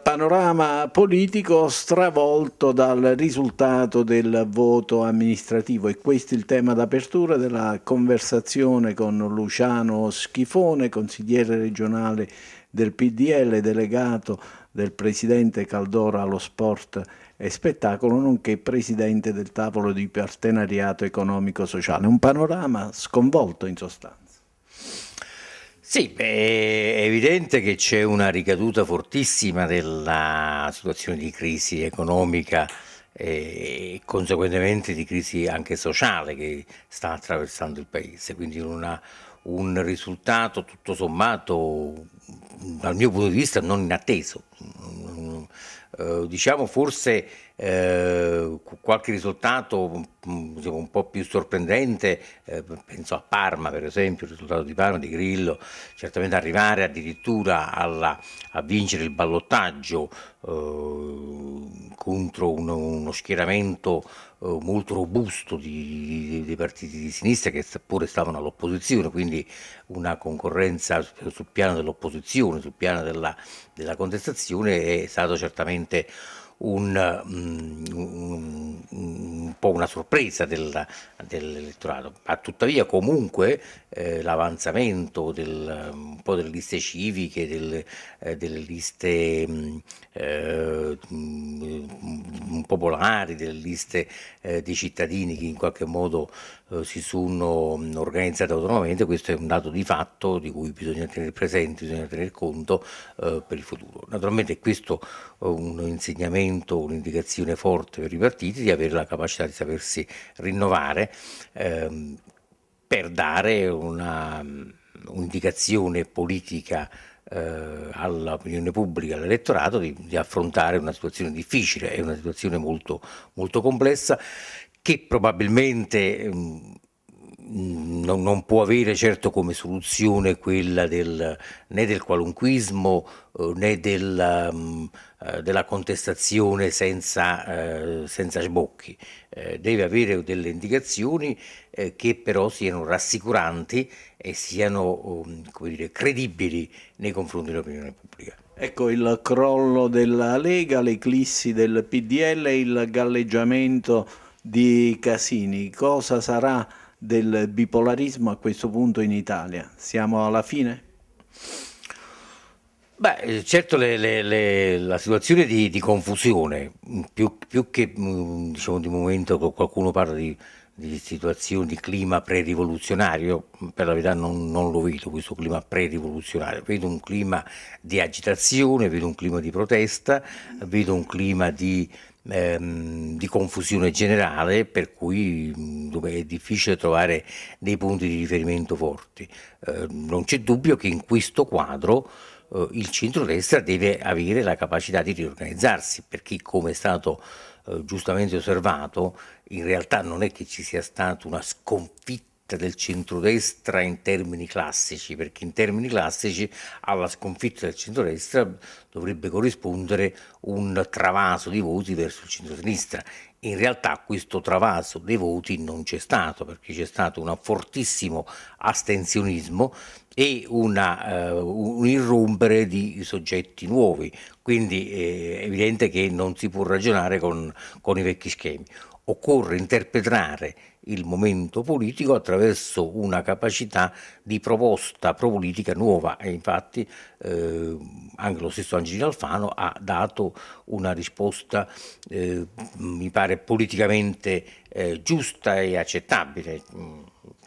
panorama politico stravolto dal risultato del voto amministrativo e questo è il tema d'apertura della conversazione con Luciano Schifone, consigliere regionale del PDL, delegato del presidente Caldora allo sport e spettacolo, nonché presidente del tavolo di partenariato economico-sociale. Un panorama sconvolto in sostanza. Sì, beh, è evidente che c'è una ricaduta fortissima della situazione di crisi economica eh, e conseguentemente di crisi anche sociale che sta attraversando il paese, quindi una, un risultato tutto sommato, dal mio punto di vista, non inatteso. Eh, diciamo forse eh, qualche risultato mm, diciamo, un po' più sorprendente, eh, penso a Parma per esempio, il risultato di Parma, di Grillo, certamente arrivare addirittura alla, a vincere il ballottaggio contro uno, uno schieramento eh, molto robusto di, di, partiti di sinistra che pure stavano all'opposizione, quindi una concorrenza sul, sul piano dell'opposizione, sul piano della, della, contestazione è stato certamente mm, un, un, un, po' una sorpresa del, dell'elettorato. Ma tuttavia comunque eh, l'avanzamento del, un po' delle liste civiche, del, eh, delle liste mh, mm, eh, popolari, delle liste eh, dei cittadini che in qualche modo eh, si sono mm, organizzate autonomamente, questo è un dato di fatto di cui bisogna tenere presente, bisogna tenere conto eh, per il futuro. Naturalmente questo è eh, un insegnamento, un'indicazione forte per i partiti di avere la capacità di sapersi rinnovare ehm, per dare mm, un'indicazione politica eh, all'opinione pubblica, all'elettorato, di, di, affrontare una situazione difficile, è una situazione molto, molto complessa che probabilmente... Mh, mm, non, non, può avere certo come soluzione quella del, né del qualunquismo eh, né della, mm, eh, della contestazione senza, eh, senza sbocchi. Deve avere delle indicazioni che però siano rassicuranti e siano mm, dire, credibili nei confronti dell'opinione pubblica. Ecco il crollo della Lega, l'eclissi del PDL, e il galleggiamento di Casini. Cosa sarà? del bipolarismo a questo punto in Italia? Siamo alla fine? Beh, eh, certo le, le, le, la situazione di, di confusione, più, più, che mm, diciamo, di momento qualcuno parla di, di situazione, di clima pre-rivoluzionario, per la verità non, non lo vedo questo clima pre-rivoluzionario, vedo un clima di agitazione, vedo un clima di protesta, vedo un clima di ehm, di confusione generale per cui mh, mm, è difficile trovare dei punti di riferimento forti. Eh, non c'è dubbio che in questo quadro eh, il centrodestra deve avere la capacità di riorganizzarsi perché come è stato eh, giustamente osservato in realtà non è che ci sia stata una sconfitta sconfitta del centrodestra in termini classici, perché in termini classici alla sconfitta del centrodestra dovrebbe corrispondere un travaso di voti verso il centrosinistra. In realtà questo travaso dei voti non c'è stato, perché c'è stato un fortissimo astensionismo e una, eh, un irrompere di soggetti nuovi, quindi eh, è evidente che non si può ragionare con, con i vecchi schemi occorre interpretare il momento politico attraverso una capacità di proposta politica nuova e infatti eh, anche lo stesso Angelo Alfano ha dato una risposta eh, mi pare politicamente eh, giusta e accettabile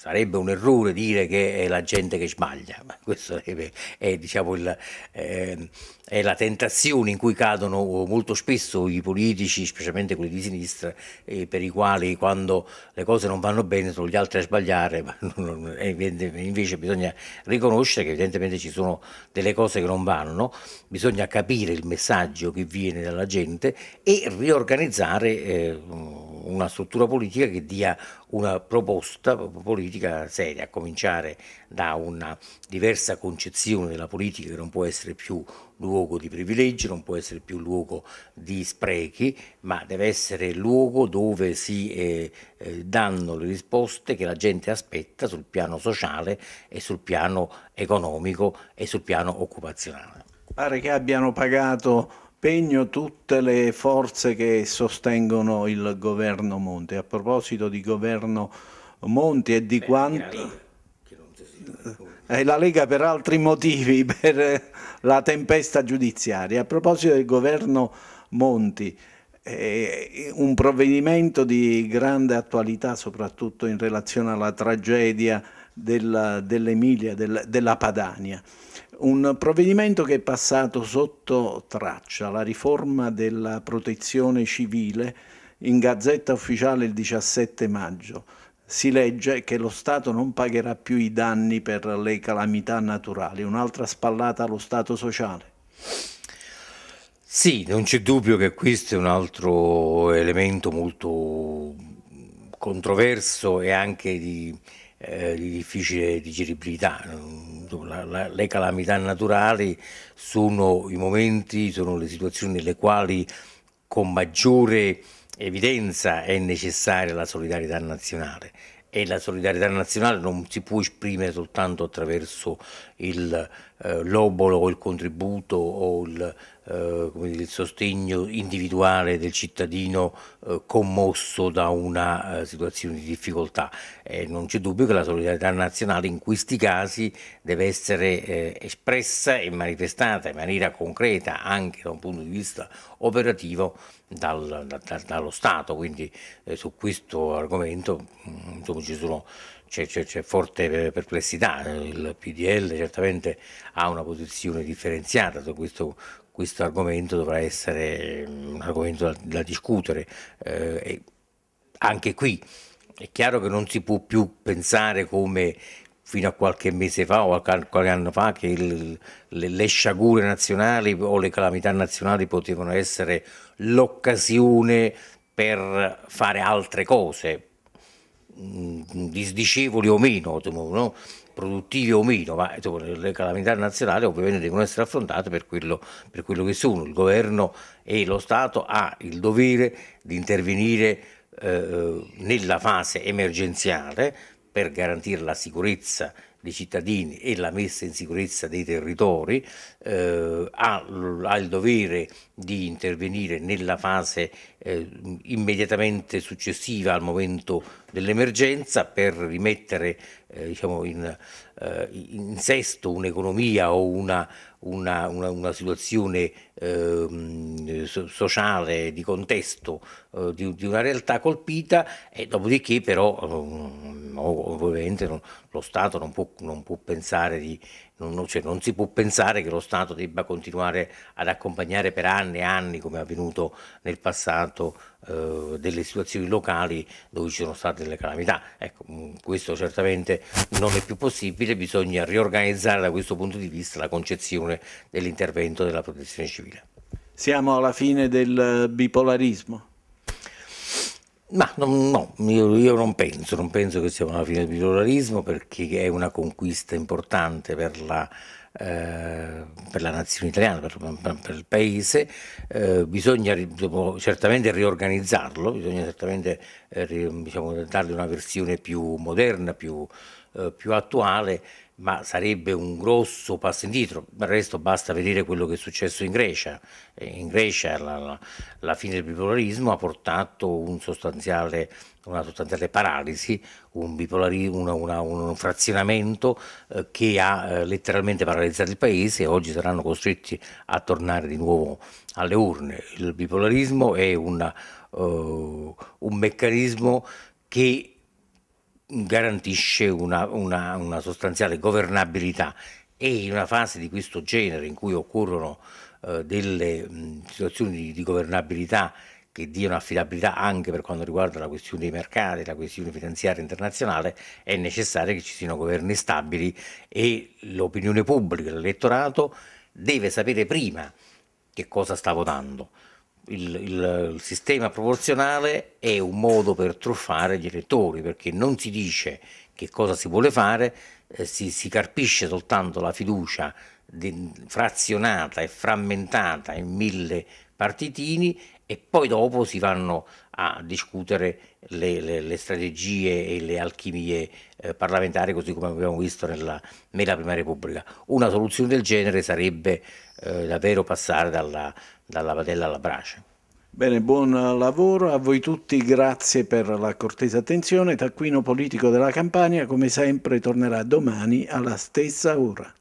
sarebbe un errore dire che è la gente che sbaglia, ma questa è, è, diciamo, il, è, ehm, è, la tentazione in cui cadono molto spesso i politici, specialmente quelli di sinistra, eh, per i quali quando le cose non vanno bene sono gli altri a sbagliare, ma non, eh, invece bisogna riconoscere che evidentemente ci sono delle cose che non vanno, bisogna capire il messaggio che viene dalla gente e riorganizzare eh, una struttura politica che dia una proposta politica politica seria, a cominciare da una diversa concezione della politica che non può essere più luogo di privilegi, non può essere più luogo di sprechi, ma deve essere luogo dove si eh, eh danno le risposte che la gente aspetta sul piano sociale e sul piano economico e sul piano occupazionale. Pare che abbiano pagato pegno tutte le forze che sostengono il governo Monte. A proposito di governo Monte, Monti e di Beh, quanto... E eh, la Lega per altri motivi, per eh, la tempesta giudiziaria. A proposito del governo Monti, eh, un provvedimento di grande attualità, soprattutto in relazione alla tragedia della, dell'Emilia, del, della Padania. Un provvedimento che è passato sotto traccia, la riforma della protezione civile in Gazzetta Ufficiale il 17 maggio si legge che lo Stato non pagherà più i danni per le calamità naturali, un'altra spallata allo Stato sociale. Sì, non c'è dubbio che questo è un altro elemento molto controverso e anche di, eh, di difficile digeribilità. La, la, le calamità naturali sono i momenti, sono le situazioni nelle quali con maggiore evidenza è necessaria la solidarietà nazionale e la solidarietà nazionale non si può esprimere soltanto attraverso il eh, lobolo o il contributo o il eh, come dire, il sostegno individuale del cittadino eh, commosso da una eh, situazione di difficoltà. Eh, non c'è dubbio che la solidarietà nazionale in questi casi deve essere eh, espressa e manifestata in maniera concreta anche da un punto di vista operativo dal, da, da, dallo Stato, quindi su questo argomento mm, insomma, ci sono c'è, forte perplessità, il PDL certamente ha una posizione differenziata su questo questo argomento dovrà essere mm, un argomento da, da discutere. Eh, anche qui è chiaro che non si può più pensare come fino a qualche mese fa o a qualche anno fa che il, le, le, sciagure nazionali o le calamità nazionali potevano essere l'occasione per fare altre cose, mm, disdicevoli o meno, diciamo, no? produttivi o meno, ma insomma, le calamità nazionali ovviamente devono essere affrontate per quello, per quello, che sono. Il governo e lo Stato ha il dovere di intervenire eh, nella fase emergenziale per garantire la sicurezza dei cittadini e la messa in sicurezza dei territori, eh, ha, ha, il dovere di intervenire nella fase eh, immediatamente successiva al momento dell'emergenza per rimettere eh, diciamo in, eh, in, sesto un'economia o una, una, una, una situazione ehm, sociale di contesto eh, di, di, una realtà colpita e dopodiché però eh, ovviamente non, lo Stato non può, non può pensare di, non, cioè non si può pensare che lo Stato debba continuare ad accompagnare per anni e anni, come è avvenuto nel passato, eh, delle situazioni locali dove ci sono state delle calamità. Ecco, mm, questo certamente non è più possibile, bisogna riorganizzare da questo punto di vista la concezione dell'intervento della protezione civile. Siamo alla fine del bipolarismo. Ma no, io, io, non penso, non penso che siamo alla fine del pluralismo perché è una conquista importante per la, eh, per la nazione italiana, per, per il paese, eh, bisogna diciamo, certamente riorganizzarlo, bisogna certamente eh, diciamo, dargli una versione più moderna, più, eh, più attuale ma sarebbe un grosso passo indietro. Del resto basta vedere quello che è successo in Grecia. In Grecia la, la, la fine del bipolarismo ha portato un sostanziale, una sostanziale paralisi, un, una, una, un frazionamento eh, che ha eh, letteralmente paralizzato il paese e oggi saranno costretti a tornare di nuovo alle urne. Il bipolarismo è una, uh, un meccanismo che garantisce una, una, una sostanziale governabilità e in una fase di questo genere in cui occorrono eh, delle mh, situazioni di, di, governabilità che diano affidabilità anche per quanto riguarda la questione dei mercati, la questione finanziaria internazionale, è necessario che ci siano governi stabili e l'opinione pubblica, l'elettorato deve sapere prima che cosa sta votando il, il, il, sistema proporzionale è un modo per truffare gli elettori perché non si dice che cosa si vuole fare, eh, si, si, carpisce soltanto la fiducia de, frazionata e frammentata in mille partitini e poi dopo si vanno a discutere le, le, le strategie e le alchimie eh, parlamentari, così come abbiamo visto nella, nella, Prima Repubblica. Una soluzione del genere sarebbe eh, davvero passare dalla, dalla padella alla brace. Bene, buon lavoro a voi tutti, grazie per la cortesa attenzione. Taccuino politico della Campania, come sempre, tornerà domani alla stessa ora.